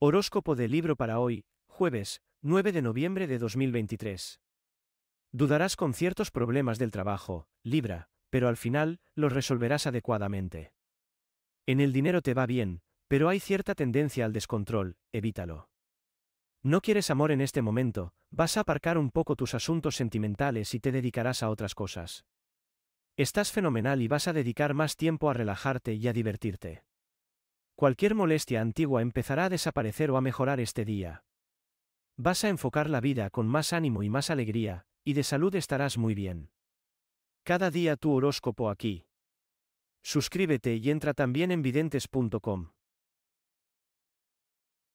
Horóscopo del libro para hoy, jueves, 9 de noviembre de 2023. Dudarás con ciertos problemas del trabajo, Libra, pero al final, los resolverás adecuadamente. En el dinero te va bien, pero hay cierta tendencia al descontrol, evítalo. No quieres amor en este momento, vas a aparcar un poco tus asuntos sentimentales y te dedicarás a otras cosas. Estás fenomenal y vas a dedicar más tiempo a relajarte y a divertirte. Cualquier molestia antigua empezará a desaparecer o a mejorar este día. Vas a enfocar la vida con más ánimo y más alegría, y de salud estarás muy bien. Cada día tu horóscopo aquí. Suscríbete y entra también en videntes.com.